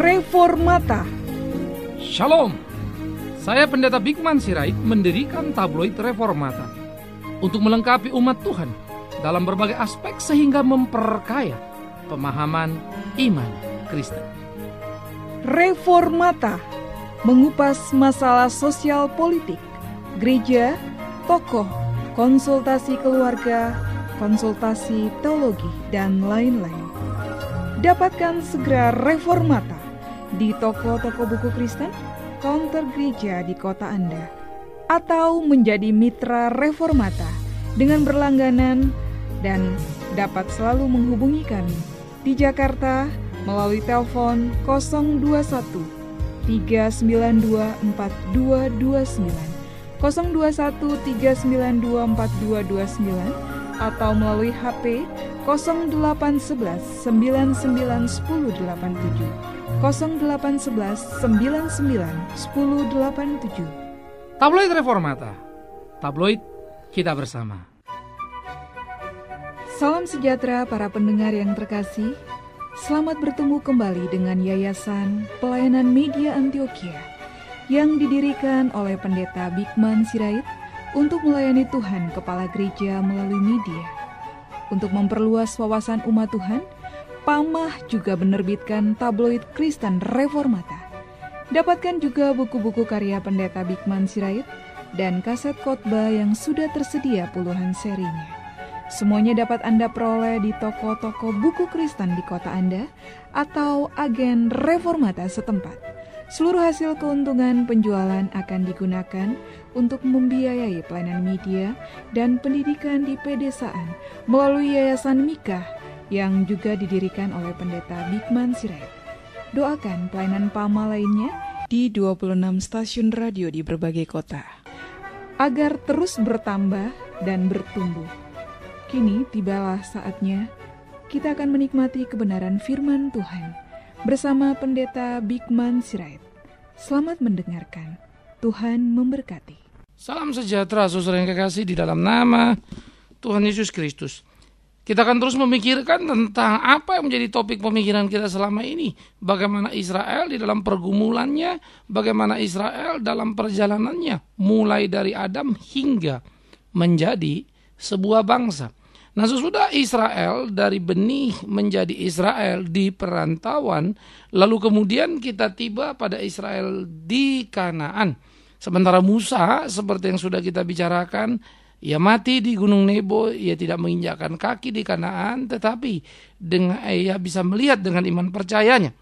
Reformata. Shalom, saya Pendeta Bigman Sirait mendirikan tabloid Reformata untuk melengkapi umat Tuhan dalam berbagai aspek sehingga memperkaya pemahaman iman Kristen. Reformata mengupas masalah sosial politik, gereja, tokoh, konsultasi keluarga, konsultasi teologi, dan lain-lain dapatkan segera Reformata di toko-toko buku Kristen, counter gereja di kota Anda, atau menjadi mitra reformata dengan berlangganan dan dapat selalu menghubungi kami di Jakarta melalui telepon 021 392 4229 0213924229 atau melalui HP 0811 991087. 0811 Tabloid Reformata. Tabloid kita bersama. Salam sejahtera para pendengar yang terkasih. Selamat bertemu kembali dengan Yayasan Pelayanan Media Antioquia yang didirikan oleh Pendeta Bigman Sirait untuk melayani Tuhan Kepala Gereja melalui media. Untuk memperluas wawasan umat Tuhan, Pamah juga menerbitkan tabloid Kristen Reformata. Dapatkan juga buku-buku karya pendeta Bikman Sirait dan kaset khotbah yang sudah tersedia puluhan serinya. Semuanya dapat Anda peroleh di toko-toko buku Kristen di kota Anda atau agen reformata setempat. Seluruh hasil keuntungan penjualan akan digunakan untuk membiayai pelayanan media dan pendidikan di pedesaan melalui Yayasan Mikah yang juga didirikan oleh pendeta Bigman Sirait. Doakan pelayanan PAMA lainnya di 26 stasiun radio di berbagai kota agar terus bertambah dan bertumbuh. Kini tibalah saatnya kita akan menikmati kebenaran firman Tuhan bersama pendeta Bigman Sirait. Selamat mendengarkan. Tuhan memberkati. Salam sejahtera saudara yang kekasih di dalam nama Tuhan Yesus Kristus. Kita akan terus memikirkan tentang apa yang menjadi topik pemikiran kita selama ini. Bagaimana Israel di dalam pergumulannya, bagaimana Israel dalam perjalanannya, mulai dari Adam hingga menjadi sebuah bangsa. Nah sesudah Israel dari benih menjadi Israel di perantauan, lalu kemudian kita tiba pada Israel di Kanaan. Sementara Musa seperti yang sudah kita bicarakan ia mati di Gunung Nebo, ia tidak menginjakkan kaki di Kanaan, tetapi dengan ia bisa melihat dengan iman percayanya.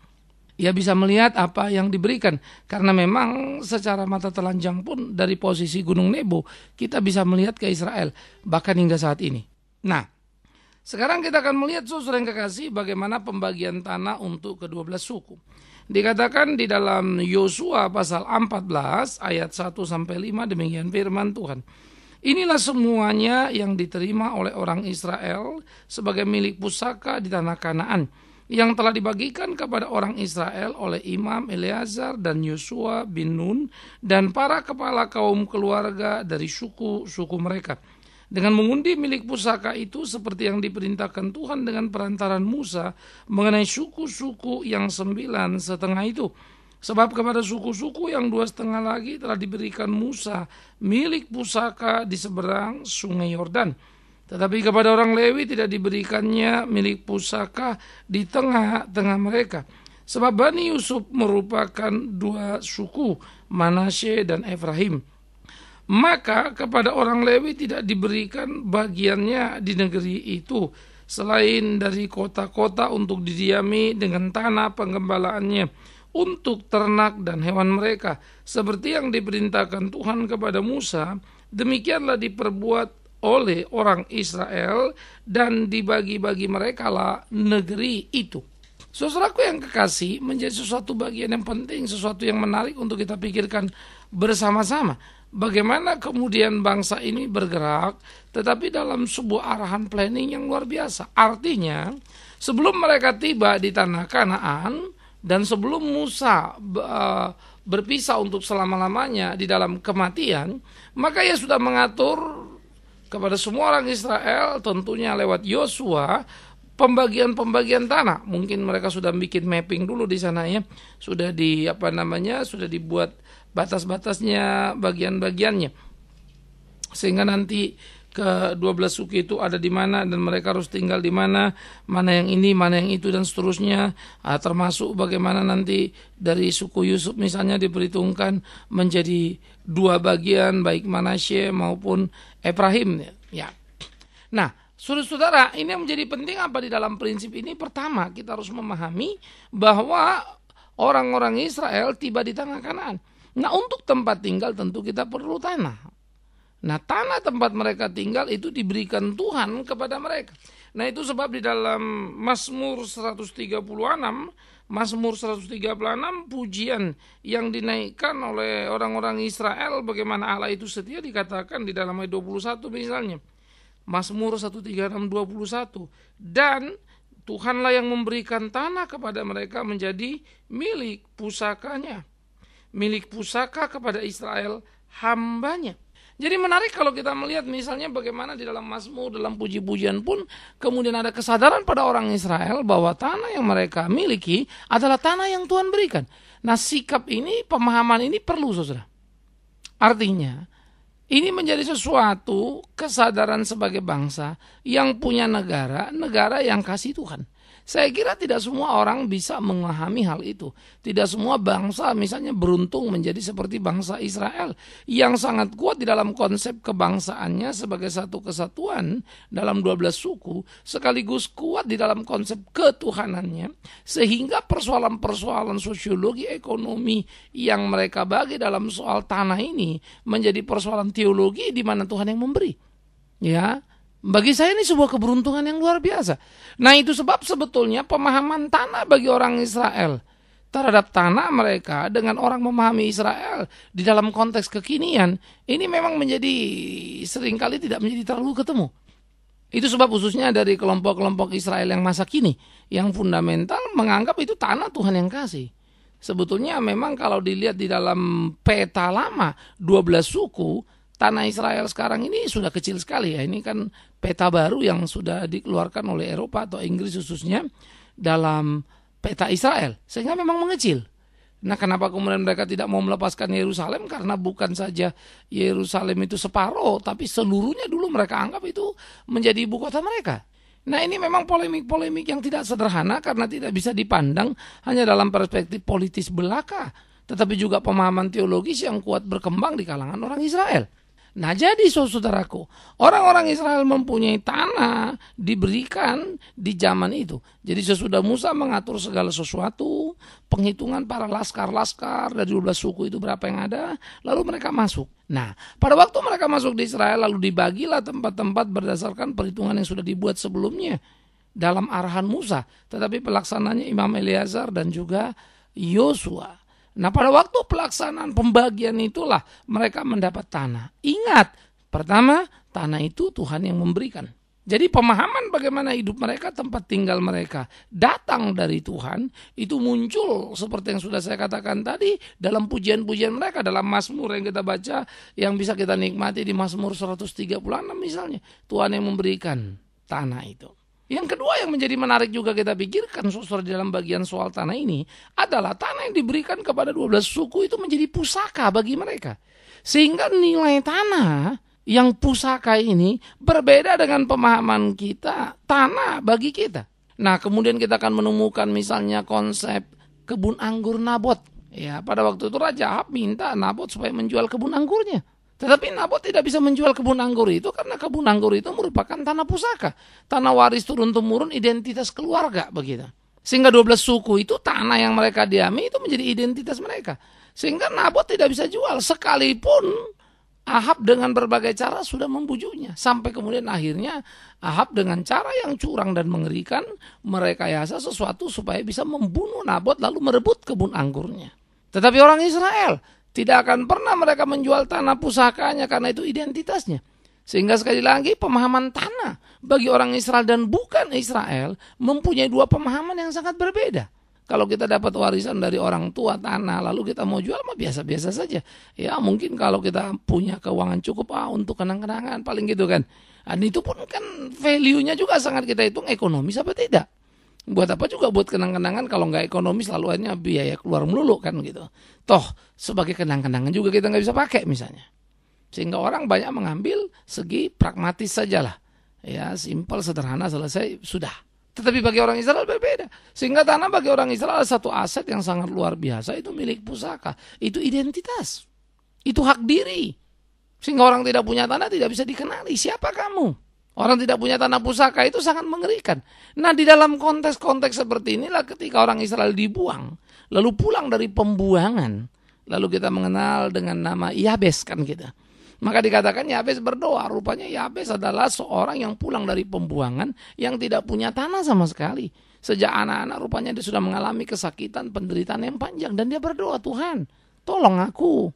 Ia bisa melihat apa yang diberikan karena memang secara mata telanjang pun dari posisi Gunung Nebo kita bisa melihat ke Israel bahkan hingga saat ini. Nah, sekarang kita akan melihat susur yang kekasih bagaimana pembagian tanah untuk ke-12 suku. Dikatakan di dalam Yosua pasal 14 ayat 1 sampai 5 demikian firman Tuhan. Inilah semuanya yang diterima oleh orang Israel sebagai milik pusaka di tanah Kanaan yang telah dibagikan kepada orang Israel oleh Imam Eleazar dan Yosua bin Nun dan para kepala kaum keluarga dari suku-suku mereka. Dengan mengundi milik pusaka itu seperti yang diperintahkan Tuhan dengan perantaran Musa mengenai suku-suku yang sembilan setengah itu Sebab kepada suku-suku yang dua setengah lagi telah diberikan Musa milik pusaka di seberang sungai Yordan. Tetapi kepada orang Lewi tidak diberikannya milik pusaka di tengah-tengah mereka. Sebab Bani Yusuf merupakan dua suku, Manasye dan Efraim. Maka kepada orang Lewi tidak diberikan bagiannya di negeri itu selain dari kota-kota untuk didiami dengan tanah penggembalaannya untuk ternak dan hewan mereka, seperti yang diperintahkan Tuhan kepada Musa. Demikianlah diperbuat oleh orang Israel, dan dibagi-bagi merekalah negeri itu. Saudaraku yang kekasih menjadi sesuatu bagian yang penting, sesuatu yang menarik untuk kita pikirkan bersama-sama. Bagaimana kemudian bangsa ini bergerak tetapi dalam sebuah arahan planning yang luar biasa. Artinya, sebelum mereka tiba di tanah Kanaan, dan sebelum Musa e, berpisah untuk selama-lamanya di dalam kematian, maka ia sudah mengatur kepada semua orang Israel tentunya lewat Yosua pembagian-pembagian tanah. Mungkin mereka sudah bikin mapping dulu di sana ya. Sudah di apa namanya? sudah dibuat batas-batasnya, bagian-bagiannya. Sehingga nanti ke-12 suku itu ada di mana dan mereka harus tinggal di mana, mana yang ini, mana yang itu dan seterusnya. Ah, termasuk bagaimana nanti dari suku Yusuf misalnya diperhitungkan menjadi dua bagian baik Manasye maupun Ibrahim ya. Nah, saudara-saudara, ini yang menjadi penting apa di dalam prinsip ini? Pertama, kita harus memahami bahwa orang-orang Israel tiba di tanah Kanan. Nah, untuk tempat tinggal tentu kita perlu tanah. Nah, tanah tempat mereka tinggal itu diberikan Tuhan kepada mereka. Nah, itu sebab di dalam Mazmur 136, Mazmur 136 pujian yang dinaikkan oleh orang-orang Israel bagaimana Allah itu setia dikatakan di dalam ayat 21 misalnya. Mazmur 136 21 dan Tuhanlah yang memberikan tanah kepada mereka menjadi milik pusakanya milik pusaka kepada Israel hambanya jadi menarik kalau kita melihat misalnya bagaimana di dalam Mazmur, dalam puji-pujian pun kemudian ada kesadaran pada orang Israel bahwa tanah yang mereka miliki adalah tanah yang Tuhan berikan. Nah sikap ini, pemahaman ini perlu saudara. Artinya ini menjadi sesuatu kesadaran sebagai bangsa yang punya negara, negara yang kasih Tuhan. Saya kira tidak semua orang bisa memahami hal itu. Tidak semua bangsa misalnya beruntung menjadi seperti bangsa Israel yang sangat kuat di dalam konsep kebangsaannya sebagai satu kesatuan dalam 12 suku sekaligus kuat di dalam konsep ketuhanannya sehingga persoalan-persoalan sosiologi ekonomi yang mereka bagi dalam soal tanah ini menjadi persoalan teologi di mana Tuhan yang memberi. Ya, bagi saya ini sebuah keberuntungan yang luar biasa. Nah itu sebab sebetulnya pemahaman tanah bagi orang Israel terhadap tanah mereka dengan orang memahami Israel di dalam konteks kekinian ini memang menjadi seringkali tidak menjadi terlalu ketemu. Itu sebab khususnya dari kelompok-kelompok Israel yang masa kini yang fundamental menganggap itu tanah Tuhan yang kasih. Sebetulnya memang kalau dilihat di dalam peta lama 12 suku tanah Israel sekarang ini sudah kecil sekali ya. Ini kan peta baru yang sudah dikeluarkan oleh Eropa atau Inggris khususnya dalam peta Israel sehingga memang mengecil. Nah, kenapa kemudian mereka tidak mau melepaskan Yerusalem? Karena bukan saja Yerusalem itu separoh tapi seluruhnya dulu mereka anggap itu menjadi ibu kota mereka. Nah, ini memang polemik-polemik yang tidak sederhana karena tidak bisa dipandang hanya dalam perspektif politis belaka, tetapi juga pemahaman teologis yang kuat berkembang di kalangan orang Israel. Nah jadi saudaraku, orang-orang Israel mempunyai tanah diberikan di zaman itu. Jadi sesudah Musa mengatur segala sesuatu, penghitungan para laskar-laskar dari 12 suku itu berapa yang ada, lalu mereka masuk. Nah, pada waktu mereka masuk di Israel lalu dibagilah tempat-tempat berdasarkan perhitungan yang sudah dibuat sebelumnya dalam arahan Musa, tetapi pelaksananya Imam Eliazar dan juga Yosua. Nah pada waktu pelaksanaan pembagian itulah mereka mendapat tanah. Ingat, pertama tanah itu Tuhan yang memberikan. Jadi pemahaman bagaimana hidup mereka, tempat tinggal mereka datang dari Tuhan itu muncul seperti yang sudah saya katakan tadi dalam pujian-pujian mereka dalam Mazmur yang kita baca yang bisa kita nikmati di Mazmur 136 misalnya. Tuhan yang memberikan tanah itu. Yang kedua yang menjadi menarik juga kita pikirkan susur di dalam bagian soal tanah ini adalah tanah yang diberikan kepada 12 suku itu menjadi pusaka bagi mereka. Sehingga nilai tanah yang pusaka ini berbeda dengan pemahaman kita tanah bagi kita. Nah, kemudian kita akan menemukan misalnya konsep kebun anggur Nabot. Ya, pada waktu itu Raja Ahab minta Nabot supaya menjual kebun anggurnya. Tetapi Nabot tidak bisa menjual kebun anggur itu karena kebun anggur itu merupakan tanah pusaka, tanah waris turun-temurun identitas keluarga begitu. Sehingga 12 suku itu tanah yang mereka diami itu menjadi identitas mereka. Sehingga Nabot tidak bisa jual sekalipun Ahab dengan berbagai cara sudah membujuknya sampai kemudian akhirnya Ahab dengan cara yang curang dan mengerikan mereka yasa sesuatu supaya bisa membunuh Nabot lalu merebut kebun anggurnya. Tetapi orang Israel tidak akan pernah mereka menjual tanah pusakanya karena itu identitasnya. Sehingga sekali lagi pemahaman tanah bagi orang Israel dan bukan Israel mempunyai dua pemahaman yang sangat berbeda. Kalau kita dapat warisan dari orang tua tanah lalu kita mau jual mah biasa-biasa saja. Ya mungkin kalau kita punya keuangan cukup ah untuk kenang-kenangan paling gitu kan. Dan itu pun kan value-nya juga sangat kita hitung ekonomi apa tidak buat apa juga buat kenang-kenangan kalau nggak ekonomi selalu hanya biaya keluar melulu kan gitu toh sebagai kenang-kenangan juga kita nggak bisa pakai misalnya sehingga orang banyak mengambil segi pragmatis sajalah ya simpel sederhana selesai sudah tetapi bagi orang Israel berbeda sehingga tanah bagi orang Israel satu aset yang sangat luar biasa itu milik pusaka itu identitas itu hak diri sehingga orang tidak punya tanah tidak bisa dikenali siapa kamu Orang tidak punya tanah pusaka itu sangat mengerikan. Nah di dalam konteks-konteks seperti inilah ketika orang Israel dibuang, lalu pulang dari pembuangan, lalu kita mengenal dengan nama Yabes kan kita. Gitu. Maka dikatakan Yabes berdoa, rupanya Yabes adalah seorang yang pulang dari pembuangan yang tidak punya tanah sama sekali. Sejak anak-anak rupanya dia sudah mengalami kesakitan, penderitaan yang panjang dan dia berdoa, Tuhan tolong aku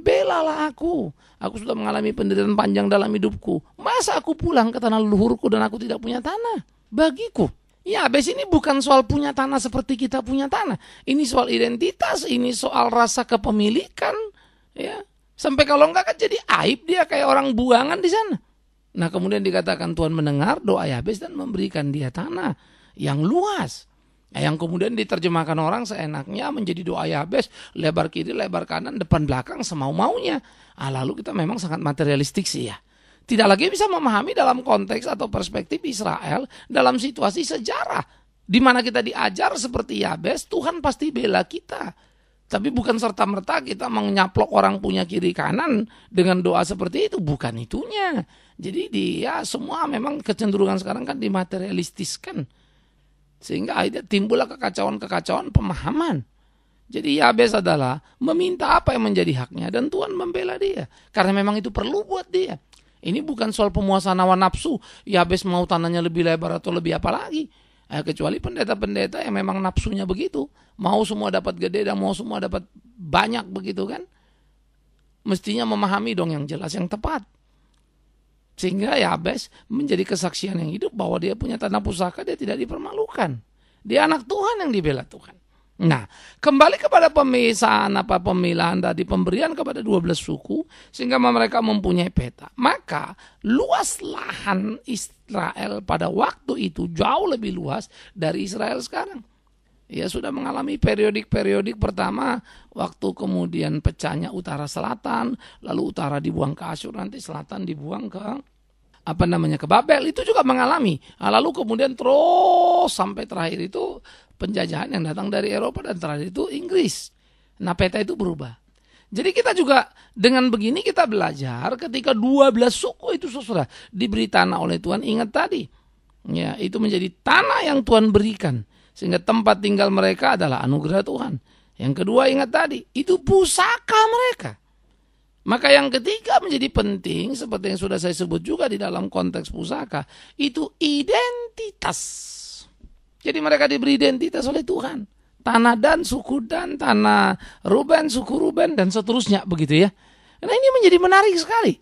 belalah aku. Aku sudah mengalami penderitaan panjang dalam hidupku. Masa aku pulang ke tanah leluhurku dan aku tidak punya tanah? Bagiku. Ya, abis ini bukan soal punya tanah seperti kita punya tanah. Ini soal identitas, ini soal rasa kepemilikan. Ya, sampai kalau enggak kan jadi aib dia kayak orang buangan di sana. Nah, kemudian dikatakan Tuhan mendengar doa Yabes dan memberikan dia tanah yang luas. Nah, yang kemudian diterjemahkan orang seenaknya menjadi doa Yabes lebar kiri lebar kanan depan belakang semau maunya ah, lalu kita memang sangat materialistik sih ya tidak lagi bisa memahami dalam konteks atau perspektif Israel dalam situasi sejarah di mana kita diajar seperti Yabes Tuhan pasti bela kita tapi bukan serta merta kita menyaplok orang punya kiri kanan dengan doa seperti itu bukan itunya jadi dia semua memang kecenderungan sekarang kan dimaterialistiskan sehingga akhirnya timbullah kekacauan-kekacauan pemahaman. Jadi Yabes adalah meminta apa yang menjadi haknya dan Tuhan membela dia. Karena memang itu perlu buat dia. Ini bukan soal pemuasan hawa nafsu. Yabes mau tanahnya lebih lebar atau lebih apa lagi. Eh, kecuali pendeta-pendeta yang memang nafsunya begitu. Mau semua dapat gede dan mau semua dapat banyak begitu kan. Mestinya memahami dong yang jelas, yang tepat. Sehingga Yabes menjadi kesaksian yang hidup bahwa dia punya tanah pusaka, dia tidak dipermalukan. Dia anak Tuhan yang dibela Tuhan. Nah, kembali kepada pemisahan apa pemilahan tadi pemberian kepada 12 suku sehingga mereka mempunyai peta. Maka luas lahan Israel pada waktu itu jauh lebih luas dari Israel sekarang ya sudah mengalami periodik-periodik pertama waktu kemudian pecahnya utara selatan, lalu utara dibuang ke Asyur, nanti selatan dibuang ke apa namanya ke Babel itu juga mengalami. Nah, lalu kemudian terus sampai terakhir itu penjajahan yang datang dari Eropa dan terakhir itu Inggris. Nah, peta itu berubah. Jadi kita juga dengan begini kita belajar ketika 12 suku itu sesudah diberi tanah oleh Tuhan ingat tadi. Ya, itu menjadi tanah yang Tuhan berikan sehingga tempat tinggal mereka adalah anugerah Tuhan. Yang kedua ingat tadi, itu pusaka mereka. Maka yang ketiga menjadi penting seperti yang sudah saya sebut juga di dalam konteks pusaka, itu identitas. Jadi mereka diberi identitas oleh Tuhan. Tanah dan suku dan tanah Ruben, suku Ruben dan seterusnya begitu ya. Nah ini menjadi menarik sekali.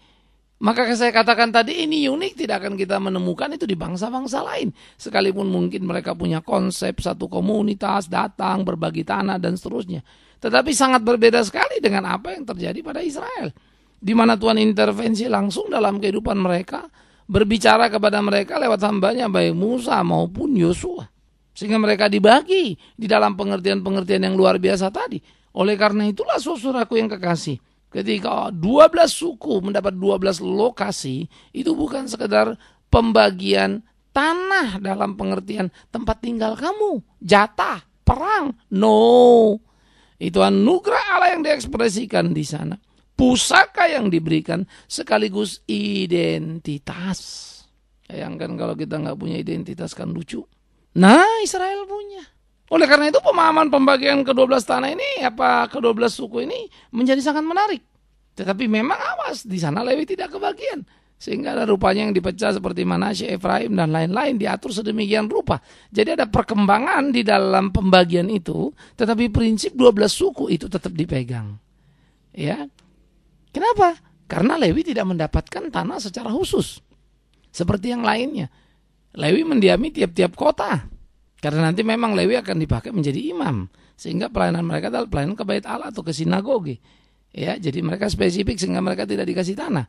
Maka saya katakan tadi ini unik tidak akan kita menemukan itu di bangsa-bangsa lain. Sekalipun mungkin mereka punya konsep satu komunitas, datang, berbagi tanah dan seterusnya. Tetapi sangat berbeda sekali dengan apa yang terjadi pada Israel. Di mana Tuhan intervensi langsung dalam kehidupan mereka, berbicara kepada mereka lewat hambanya baik Musa maupun Yosua. Sehingga mereka dibagi di dalam pengertian-pengertian yang luar biasa tadi. Oleh karena itulah susur aku yang kekasih ketika 12 suku mendapat 12 lokasi itu bukan sekedar pembagian tanah dalam pengertian tempat tinggal kamu, jatah, perang. No. Itu anugerah Allah yang diekspresikan di sana. Pusaka yang diberikan sekaligus identitas. Bayangkan kalau kita nggak punya identitas kan lucu. Nah Israel punya. Oleh karena itu pemahaman pembagian ke-12 tanah ini apa ke-12 suku ini menjadi sangat menarik. Tetapi memang awas di sana Lewi tidak kebagian sehingga ada rupanya yang dipecah seperti Manasye, Efraim dan lain-lain diatur sedemikian rupa. Jadi ada perkembangan di dalam pembagian itu, tetapi prinsip 12 suku itu tetap dipegang. Ya. Kenapa? Karena Lewi tidak mendapatkan tanah secara khusus seperti yang lainnya. Lewi mendiami tiap-tiap kota. Karena nanti memang Lewi akan dipakai menjadi imam sehingga pelayanan mereka adalah pelayanan ke bait Allah atau ke sinagoge. Ya, jadi mereka spesifik sehingga mereka tidak dikasih tanah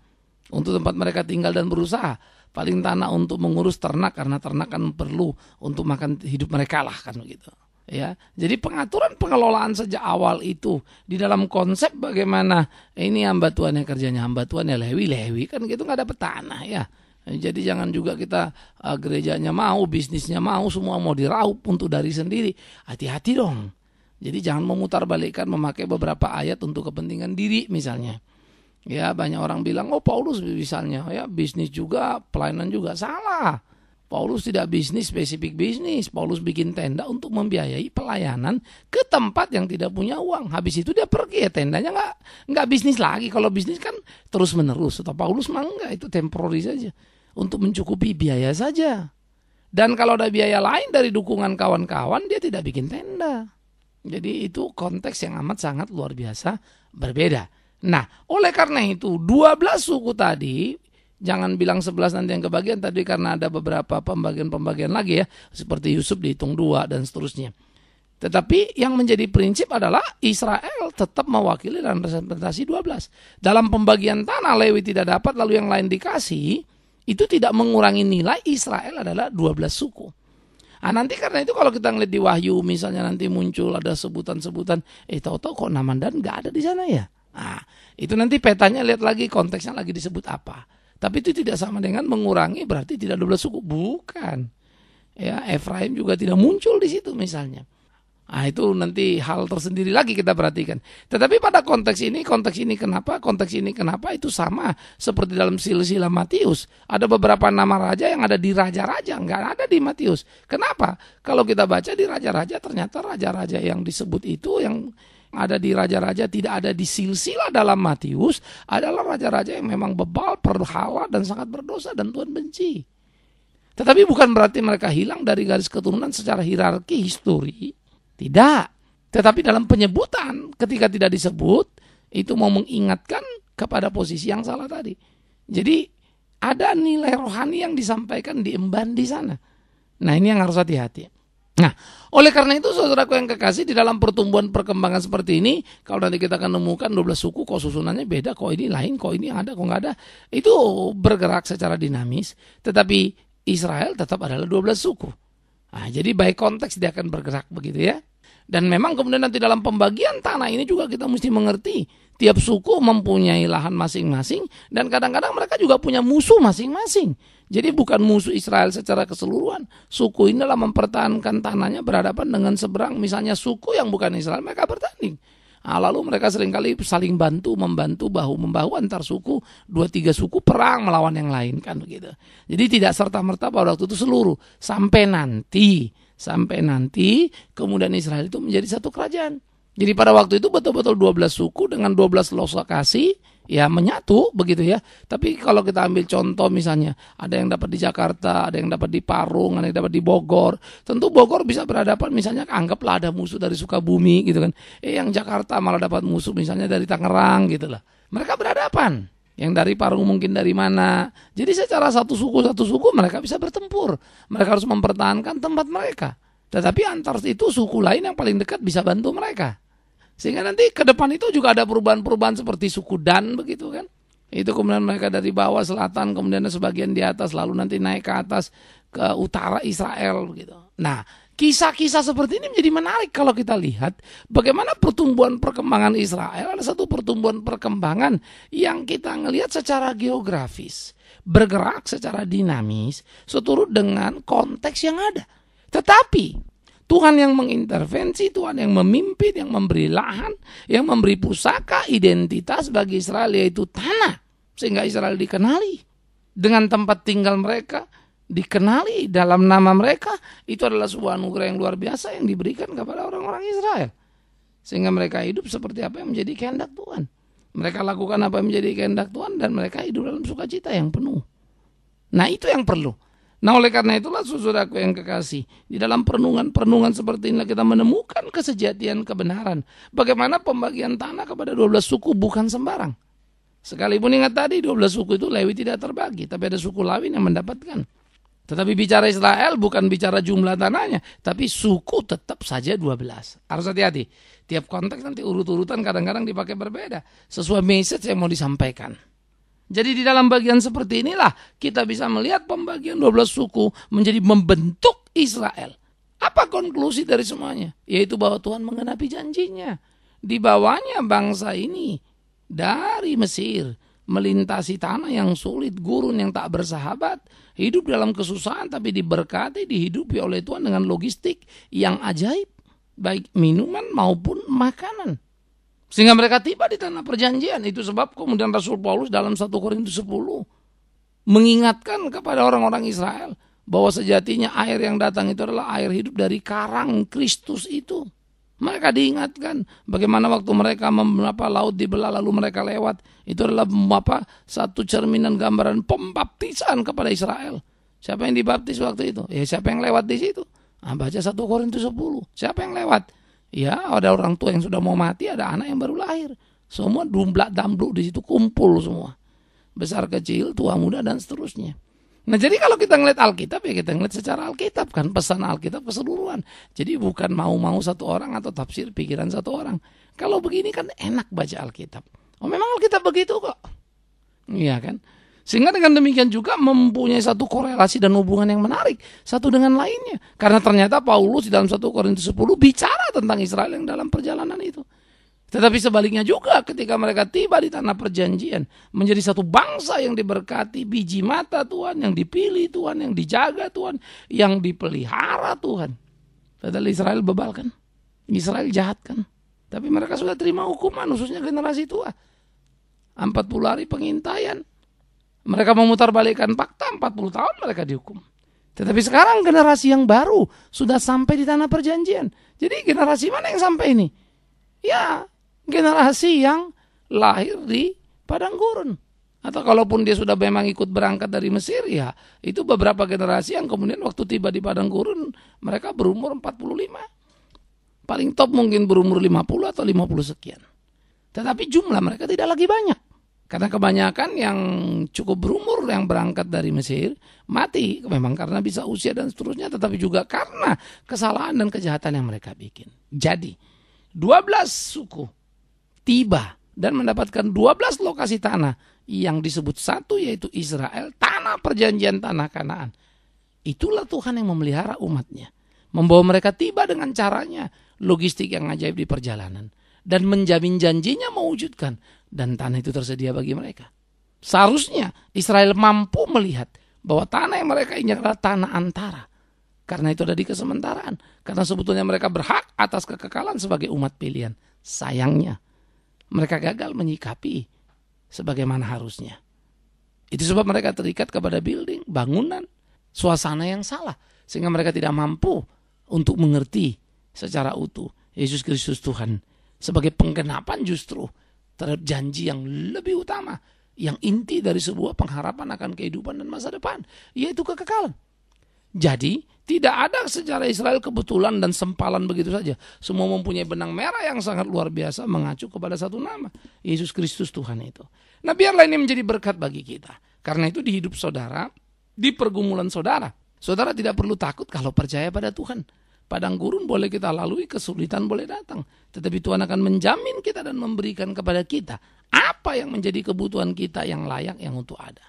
untuk tempat mereka tinggal dan berusaha. Paling tanah untuk mengurus ternak karena ternak kan perlu untuk makan hidup mereka lah kan begitu. Ya, jadi pengaturan pengelolaan sejak awal itu di dalam konsep bagaimana ini hamba Tuhan yang kerjanya hamba Tuhan ya Lewi Lewi kan gitu nggak ada tanah ya. Jadi jangan juga kita uh, gerejanya mau, bisnisnya mau, semua mau diraup untuk dari sendiri. Hati-hati dong. Jadi jangan memutar memutarbalikkan memakai beberapa ayat untuk kepentingan diri misalnya. Ya banyak orang bilang oh Paulus misalnya ya bisnis juga pelayanan juga salah. Paulus tidak bisnis spesifik bisnis. Paulus bikin tenda untuk membiayai pelayanan ke tempat yang tidak punya uang. Habis itu dia pergi ya tendanya nggak nggak bisnis lagi. Kalau bisnis kan terus menerus. Atau Paulus mah enggak itu temporary saja untuk mencukupi biaya saja. Dan kalau ada biaya lain dari dukungan kawan-kawan, dia tidak bikin tenda. Jadi itu konteks yang amat sangat luar biasa berbeda. Nah, oleh karena itu 12 suku tadi jangan bilang 11 nanti yang kebagian tadi karena ada beberapa pembagian-pembagian lagi ya seperti Yusuf dihitung dua dan seterusnya. Tetapi yang menjadi prinsip adalah Israel tetap mewakili dan representasi 12. Dalam pembagian tanah Lewi tidak dapat lalu yang lain dikasih itu tidak mengurangi nilai Israel adalah 12 suku. Nah, nanti karena itu kalau kita ngeliat di Wahyu misalnya nanti muncul ada sebutan-sebutan, eh tahu-tahu kok nama dan nggak ada di sana ya. Nah, itu nanti petanya lihat lagi konteksnya lagi disebut apa. Tapi itu tidak sama dengan mengurangi berarti tidak 12 suku, bukan. Ya, Efraim juga tidak muncul di situ misalnya. Nah, itu nanti hal tersendiri lagi kita perhatikan. Tetapi pada konteks ini, konteks ini kenapa, konteks ini kenapa itu sama seperti dalam silsilah Matius. Ada beberapa nama raja yang ada di raja-raja, nggak ada di Matius. Kenapa? Kalau kita baca di raja-raja, ternyata raja-raja yang disebut itu yang ada di raja-raja tidak ada di silsilah dalam Matius adalah raja-raja yang memang bebal, perhala dan sangat berdosa dan Tuhan benci. Tetapi bukan berarti mereka hilang dari garis keturunan secara hierarki histori tidak. Tetapi dalam penyebutan ketika tidak disebut itu mau mengingatkan kepada posisi yang salah tadi. Jadi ada nilai rohani yang disampaikan diemban di sana. Nah ini yang harus hati-hati. Nah, oleh karena itu saudaraku yang kekasih di dalam pertumbuhan perkembangan seperti ini, kalau nanti kita akan nemukan 12 suku kok susunannya beda, kok ini lain, kok ini ada, kok nggak ada, itu bergerak secara dinamis, tetapi Israel tetap adalah 12 suku. Nah, jadi baik konteks dia akan bergerak begitu ya. Dan memang kemudian nanti dalam pembagian tanah ini juga kita mesti mengerti tiap suku mempunyai lahan masing-masing dan kadang-kadang mereka juga punya musuh masing-masing. Jadi bukan musuh Israel secara keseluruhan. Suku ini dalam mempertahankan tanahnya berhadapan dengan seberang misalnya suku yang bukan Israel mereka bertanding. Nah, lalu mereka seringkali saling bantu, membantu, bahu-membahu antar suku, dua tiga suku perang melawan yang lain kan begitu. Jadi tidak serta-merta pada waktu itu seluruh sampai nanti sampai nanti kemudian Israel itu menjadi satu kerajaan. Jadi pada waktu itu betul-betul 12 suku dengan 12 lokasi ya menyatu begitu ya. Tapi kalau kita ambil contoh misalnya ada yang dapat di Jakarta, ada yang dapat di Parung, ada yang dapat di Bogor. Tentu Bogor bisa berhadapan misalnya anggaplah ada musuh dari Sukabumi gitu kan. Eh yang Jakarta malah dapat musuh misalnya dari Tangerang gitu lah. Mereka berhadapan yang dari Parung mungkin dari mana. Jadi secara satu suku satu suku mereka bisa bertempur. Mereka harus mempertahankan tempat mereka. Tetapi antar itu suku lain yang paling dekat bisa bantu mereka. Sehingga nanti ke depan itu juga ada perubahan-perubahan seperti suku Dan begitu kan. Itu kemudian mereka dari bawah selatan kemudian sebagian di atas lalu nanti naik ke atas ke utara Israel begitu. Nah, kisah-kisah seperti ini menjadi menarik kalau kita lihat bagaimana pertumbuhan perkembangan Israel ada satu pertumbuhan perkembangan yang kita ngelihat secara geografis bergerak secara dinamis seturut dengan konteks yang ada tetapi Tuhan yang mengintervensi, Tuhan yang memimpin, yang memberi lahan, yang memberi pusaka identitas bagi Israel yaitu tanah sehingga Israel dikenali dengan tempat tinggal mereka, dikenali dalam nama mereka itu adalah sebuah anugerah yang luar biasa yang diberikan kepada orang-orang Israel sehingga mereka hidup seperti apa yang menjadi kehendak Tuhan. Mereka lakukan apa yang menjadi kehendak Tuhan dan mereka hidup dalam sukacita yang penuh. Nah, itu yang perlu. Nah oleh karena itulah saudaraku yang kekasih Di dalam perenungan-perenungan seperti inilah kita menemukan kesejatian kebenaran Bagaimana pembagian tanah kepada 12 suku bukan sembarang Sekalipun ingat tadi 12 suku itu Lewi tidak terbagi Tapi ada suku lawin yang mendapatkan Tetapi bicara Israel bukan bicara jumlah tanahnya Tapi suku tetap saja 12 Harus hati-hati Tiap konteks nanti urut-urutan kadang-kadang dipakai berbeda Sesuai message yang mau disampaikan jadi di dalam bagian seperti inilah kita bisa melihat pembagian 12 suku menjadi membentuk Israel. Apa konklusi dari semuanya? Yaitu bahwa Tuhan mengenapi janjinya. Di bawahnya bangsa ini dari Mesir melintasi tanah yang sulit, gurun yang tak bersahabat, hidup dalam kesusahan tapi diberkati, dihidupi oleh Tuhan dengan logistik yang ajaib, baik minuman maupun makanan. Sehingga mereka tiba di tanah perjanjian. Itu sebab kemudian Rasul Paulus dalam 1 Korintus 10 mengingatkan kepada orang-orang Israel bahwa sejatinya air yang datang itu adalah air hidup dari karang Kristus itu. Mereka diingatkan bagaimana waktu mereka apa laut dibelah lalu mereka lewat itu adalah apa satu cerminan gambaran pembaptisan kepada Israel. Siapa yang dibaptis waktu itu? Ya siapa yang lewat di situ? Nah, baca 1 Korintus 10. Siapa yang lewat? Ya, ada orang tua yang sudah mau mati, ada anak yang baru lahir. Semua dumblak dambluk di situ kumpul semua. Besar kecil, tua muda dan seterusnya. Nah jadi kalau kita ngeliat Alkitab ya kita ngeliat secara Alkitab kan pesan Alkitab keseluruhan. Jadi bukan mau-mau satu orang atau tafsir pikiran satu orang. Kalau begini kan enak baca Alkitab. Oh memang Alkitab begitu kok. Iya kan? Sehingga dengan demikian juga mempunyai satu korelasi dan hubungan yang menarik satu dengan lainnya. Karena ternyata Paulus di dalam satu Korintus 10 bicara tentang Israel yang dalam perjalanan itu. Tetapi sebaliknya juga ketika mereka tiba di tanah perjanjian menjadi satu bangsa yang diberkati biji mata Tuhan, yang dipilih Tuhan, yang dijaga Tuhan, yang dipelihara Tuhan. Padahal Israel bebal kan? Israel jahat kan? Tapi mereka sudah terima hukuman khususnya generasi tua. 40 hari pengintaian, mereka memutarbalikkan fakta 40 tahun mereka dihukum. Tetapi sekarang generasi yang baru sudah sampai di tanah perjanjian. Jadi generasi mana yang sampai ini? Ya, generasi yang lahir di padang gurun. Atau kalaupun dia sudah memang ikut berangkat dari Mesir ya, itu beberapa generasi yang kemudian waktu tiba di padang gurun mereka berumur 45. Paling top mungkin berumur 50 atau 50 sekian. Tetapi jumlah mereka tidak lagi banyak. Karena kebanyakan yang cukup berumur yang berangkat dari Mesir mati memang karena bisa usia dan seterusnya tetapi juga karena kesalahan dan kejahatan yang mereka bikin. Jadi 12 suku tiba dan mendapatkan 12 lokasi tanah yang disebut satu yaitu Israel, tanah perjanjian tanah Kanaan. Itulah Tuhan yang memelihara umatnya, membawa mereka tiba dengan caranya, logistik yang ajaib di perjalanan dan menjamin janjinya mewujudkan dan tanah itu tersedia bagi mereka. Seharusnya Israel mampu melihat bahwa tanah yang mereka injak adalah tanah antara. Karena itu ada di kesementaraan. Karena sebetulnya mereka berhak atas kekekalan sebagai umat pilihan. Sayangnya, mereka gagal menyikapi sebagaimana harusnya. Itu sebab mereka terikat kepada building, bangunan, suasana yang salah. Sehingga mereka tidak mampu untuk mengerti secara utuh Yesus Kristus Tuhan. Sebagai penggenapan justru terhadap janji yang lebih utama, yang inti dari sebuah pengharapan akan kehidupan dan masa depan, yaitu kekekalan. Jadi, tidak ada sejarah Israel kebetulan dan sempalan begitu saja. Semua mempunyai benang merah yang sangat luar biasa mengacu kepada satu nama, Yesus Kristus Tuhan itu. Nah, biarlah ini menjadi berkat bagi kita. Karena itu di hidup saudara, di pergumulan saudara, saudara tidak perlu takut kalau percaya pada Tuhan Padang gurun boleh kita lalui, kesulitan boleh datang. Tetapi Tuhan akan menjamin kita dan memberikan kepada kita apa yang menjadi kebutuhan kita yang layak, yang untuk ada.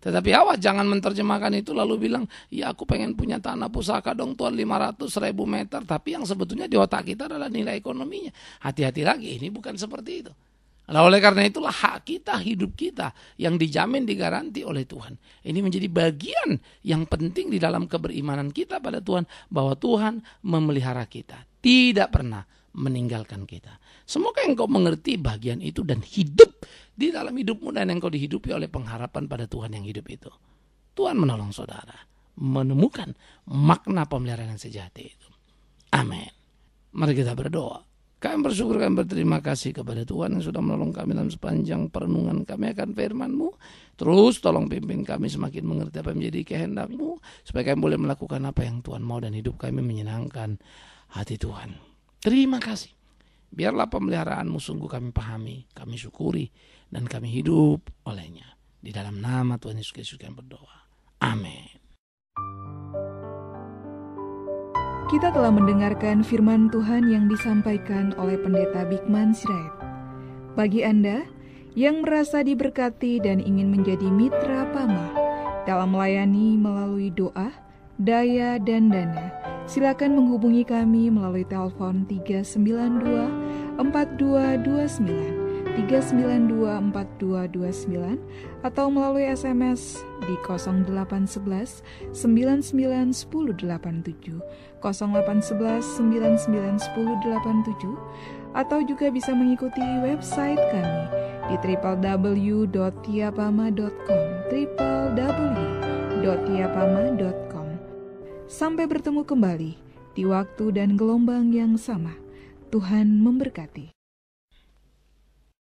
Tetapi awas jangan menerjemahkan itu lalu bilang, ya aku pengen punya tanah pusaka dong Tuhan 500 ribu meter. Tapi yang sebetulnya di otak kita adalah nilai ekonominya. Hati-hati lagi, ini bukan seperti itu. Nah oleh karena itulah hak kita, hidup kita yang dijamin, digaranti oleh Tuhan. Ini menjadi bagian yang penting di dalam keberimanan kita pada Tuhan. Bahwa Tuhan memelihara kita. Tidak pernah meninggalkan kita. Semoga engkau mengerti bagian itu dan hidup di dalam hidupmu dan engkau dihidupi oleh pengharapan pada Tuhan yang hidup itu. Tuhan menolong saudara menemukan makna pemeliharaan yang sejati itu. Amin. Mari kita berdoa. Kami bersyukur kami berterima kasih kepada Tuhan yang sudah menolong kami dalam sepanjang perenungan kami akan firman-Mu. Terus tolong pimpin kami semakin mengerti apa yang menjadi kehendak-Mu supaya kami boleh melakukan apa yang Tuhan mau dan hidup kami menyenangkan hati Tuhan. Terima kasih. Biarlah pemeliharaan-Mu sungguh kami pahami, kami syukuri, dan kami hidup olehnya. Di dalam nama Tuhan Yesus Kristus kami berdoa. Amin. Kita telah mendengarkan firman Tuhan yang disampaikan oleh Pendeta Bikman Sirait. Bagi Anda yang merasa diberkati dan ingin menjadi mitra Pama dalam melayani melalui doa, daya, dan dana, silakan menghubungi kami melalui telepon 392 4229 392 4229 atau melalui SMS di 0811 99 1087 0811 atau juga bisa mengikuti website kami di www.tiapama.com www.tiapama.com Sampai bertemu kembali di waktu dan gelombang yang sama. Tuhan memberkati.